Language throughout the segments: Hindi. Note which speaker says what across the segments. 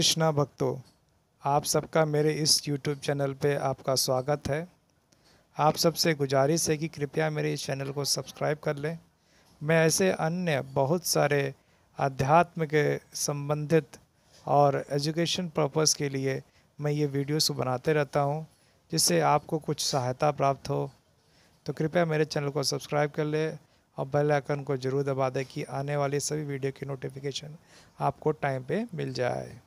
Speaker 1: कृष्णा भक्तों आप सबका मेरे इस यूट्यूब चैनल पे आपका स्वागत है आप सबसे गुजारिश है कि कृपया मेरे इस चैनल को सब्सक्राइब कर लें मैं ऐसे अन्य बहुत सारे अध्यात्म के संबंधित और एजुकेशन पर्पस के लिए मैं ये वीडियोस बनाते रहता हूँ जिससे आपको कुछ सहायता प्राप्त हो तो कृपया मेरे चैनल को सब्सक्राइब कर ले और बेल आइकन को ज़रूर दबा दें कि आने वाली सभी वीडियो की नोटिफिकेशन आपको टाइम पे मिल जाए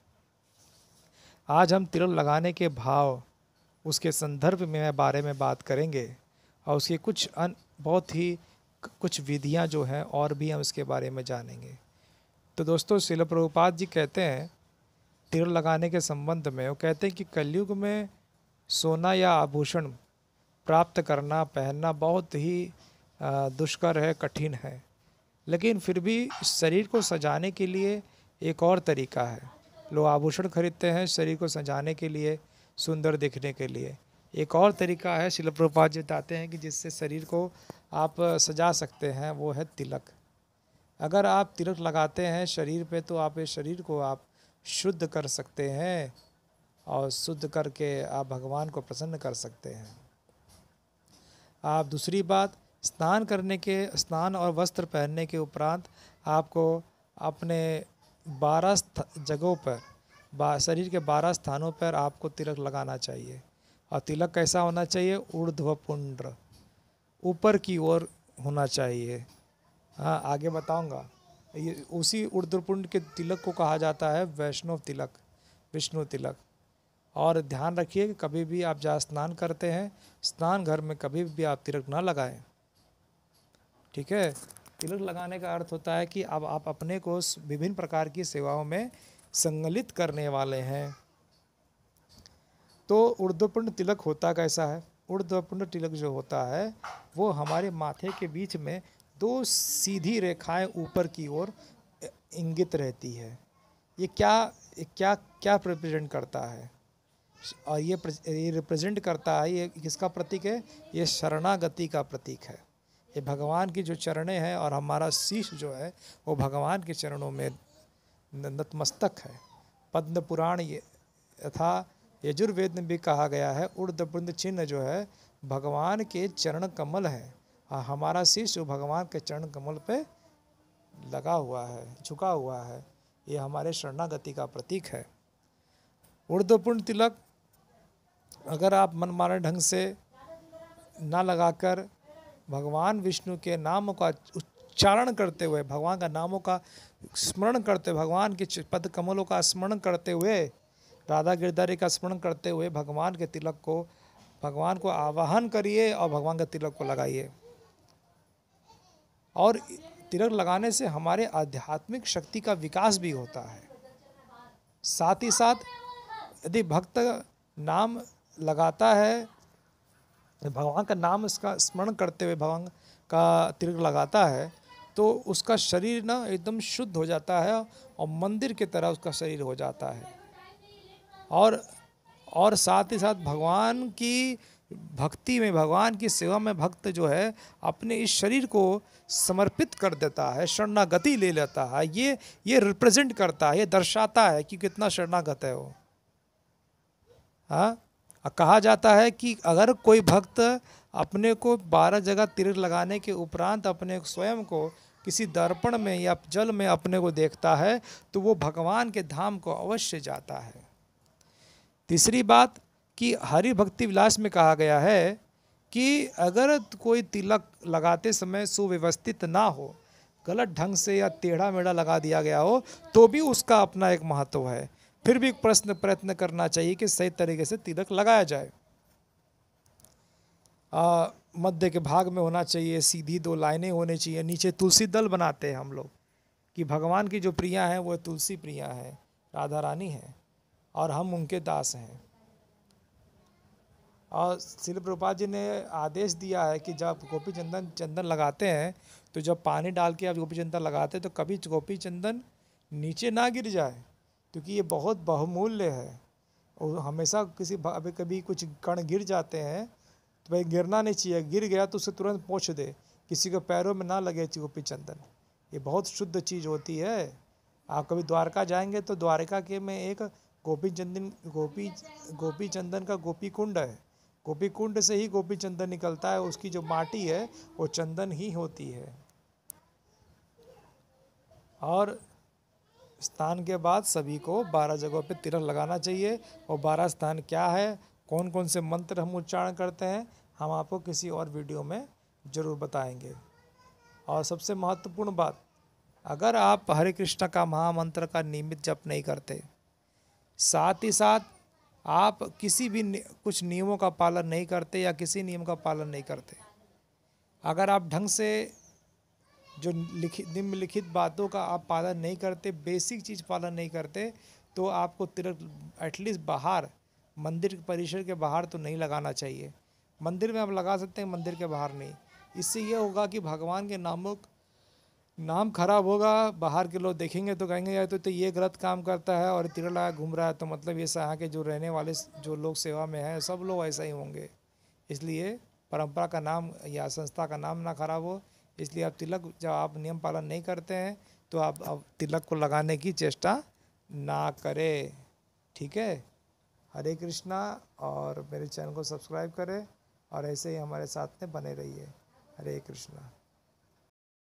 Speaker 1: आज हम तिलक लगाने के भाव उसके संदर्भ में बारे में बात करेंगे और उसकी कुछ अन बहुत ही कुछ विधियां जो हैं और भी हम इसके बारे में जानेंगे तो दोस्तों शिल प्रभुपाद जी कहते हैं तिलक लगाने के संबंध में वो कहते हैं कि कलयुग में सोना या आभूषण प्राप्त करना पहनना बहुत ही दुष्कर है कठिन है लेकिन फिर भी शरीर को सजाने के लिए एक और तरीका है लोग आभूषण खरीदते हैं शरीर को सजाने के लिए सुंदर दिखने के लिए एक और तरीका है शिल प्रभुपाद जी बताते हैं कि जिससे शरीर को आप सजा सकते हैं वो है तिलक अगर आप तिलक लगाते हैं शरीर पे तो आप इस शरीर को आप शुद्ध कर सकते हैं और शुद्ध करके आप भगवान को प्रसन्न कर सकते हैं आप दूसरी बात स्नान करने के स्नान और वस्त्र पहनने के उपरांत आपको अपने बारह जगहों पर शरीर के बारह स्थानों पर आपको तिलक लगाना चाहिए और तिलक कैसा होना चाहिए ऊर्ध्व ऊपर की ओर होना चाहिए हाँ आगे बताऊंगा ये उसी ऊर्ध्वपुंड के तिलक को कहा जाता है वैष्णव तिलक विष्णु तिलक और ध्यान रखिए कि कभी भी आप जहाँ स्नान करते हैं स्नान घर में कभी भी आप तिलक ना लगाएं ठीक है तिलक लगाने का अर्थ होता है कि अब आप अपने को विभिन्न प्रकार की सेवाओं में संगलित करने वाले हैं तो उर्ध्वपूर्ण तिलक होता कैसा है उर्ध्वपूर्ण तिलक जो होता है वो हमारे माथे के बीच में दो सीधी रेखाएं ऊपर की ओर इंगित रहती है ये क्या क्या क्या रिप्रेजेंट करता है और ये ये रिप्रेजेंट करता है ये किसका प्रतीक है ये शरणागति का प्रतीक है ये भगवान की जो चरणें हैं और हमारा शीश जो है वो भगवान के चरणों में नतमस्तक है पद्म पुराण ये यथा यजुर्वेद में भी कहा गया है उर्दबुंद चिन्ह जो है भगवान के चरण कमल है और हमारा शीश जो भगवान के चरण कमल पे लगा हुआ है झुका हुआ है ये हमारे शरणागति का प्रतीक है उर्दपूर्ण तिलक अगर आप मनमाने ढंग से ना लगाकर भगवान विष्णु के नामों का उच्चारण करते हुए भगवान का नामों का स्मरण करते हुए भगवान के पद कमलों का स्मरण करते हुए राधा गिरधारी का स्मरण करते हुए भगवान के तिलक को भगवान को आवाहन करिए और भगवान के तिलक को लगाइए और तिलक लगाने से हमारे आध्यात्मिक शक्ति का विकास भी होता है साथ ही साथ यदि भक्त नाम लगाता है भगवान का नाम इसका स्मरण करते हुए भगवान का तिलक लगाता है तो उसका शरीर ना एकदम शुद्ध हो जाता है और मंदिर की तरह उसका शरीर हो जाता है और और साथ ही साथ भगवान की भक्ति में भगवान की सेवा में भक्त जो है अपने इस शरीर को समर्पित कर देता है शरणागति ले लेता है ये ये रिप्रेजेंट करता है ये दर्शाता है कि कितना शरणागत है वो हाँ कहा जाता है कि अगर कोई भक्त अपने को बारह जगह तीर्थ लगाने के उपरांत अपने स्वयं को किसी दर्पण में या जल में अपने को देखता है तो वो भगवान के धाम को अवश्य जाता है तीसरी बात कि हरि भक्ति विलास में कहा गया है कि अगर कोई तिलक लगाते समय सुव्यवस्थित ना हो गलत ढंग से या टेढ़ा मेढ़ा लगा दिया गया हो तो भी उसका अपना एक महत्व है फिर भी प्रश्न प्रयत्न करना चाहिए कि सही तरीके से तिलक लगाया जाए मध्य के भाग में होना चाहिए सीधी दो लाइनें होनी चाहिए नीचे तुलसी दल बनाते हैं हम लोग कि भगवान की जो प्रिया हैं वो तुलसी प्रिया है राधा रानी है और हम उनके दास हैं और शिल प्रपा जी ने आदेश दिया है कि जब गोपी चंदन चंदन लगाते हैं तो जब पानी डाल के आप गोपी चंदन लगाते हैं तो कभी गोपी चंदन नीचे ना गिर जाए क्योंकि ये बहुत बहुमूल्य है और हमेशा किसी अभी कभी कुछ कण गिर जाते हैं तो भाई गिरना नहीं चाहिए गिर गया तो उसे तुरंत पोछ दे किसी को पैरों में ना लगे गोपी चंदन ये बहुत शुद्ध चीज़ होती है आप कभी द्वारका जाएंगे तो द्वारका के में एक गोपी चंदन गोपी गोपी चंदन का गोपी कुंड है गोपी कुंड से ही गोपी चंदन निकलता है उसकी जो माटी है वो चंदन ही होती है और स्थान के बाद सभी को बारह जगहों पर तिरक लगाना चाहिए और बारह स्थान क्या है कौन कौन से मंत्र हम उच्चारण करते हैं हम आपको किसी और वीडियो में ज़रूर बताएंगे और सबसे महत्वपूर्ण बात अगर आप हरे कृष्ण का महामंत्र का नियमित जप नहीं करते साथ ही साथ आप किसी भी नि, कुछ नियमों का पालन नहीं करते या किसी नियम का पालन नहीं करते अगर आप ढंग से जो लिखित निम्नलिखित बातों का आप पालन नहीं करते बेसिक चीज़ पालन नहीं करते तो आपको तिलक एटलीस्ट बाहर मंदिर परिसर के बाहर तो नहीं लगाना चाहिए मंदिर में आप लगा सकते हैं मंदिर के बाहर नहीं इससे यह होगा कि भगवान के नामों नाम खराब होगा बाहर के लोग देखेंगे तो कहेंगे यार तो, तो ये गलत काम करता है और तिरल लगा घूम रहा है तो मतलब ये यहाँ के जो रहने वाले जो लोग सेवा में हैं सब लोग ऐसा ही होंगे इसलिए परंपरा का नाम या संस्था का नाम ना खराब हो इसलिए आप तिलक जब आप नियम पालन नहीं करते हैं तो आप अब तिलक को लगाने की चेष्टा ना करें ठीक है हरे कृष्णा और मेरे चैनल को सब्सक्राइब करें और ऐसे ही हमारे साथ में बने रहिए हरे कृष्णा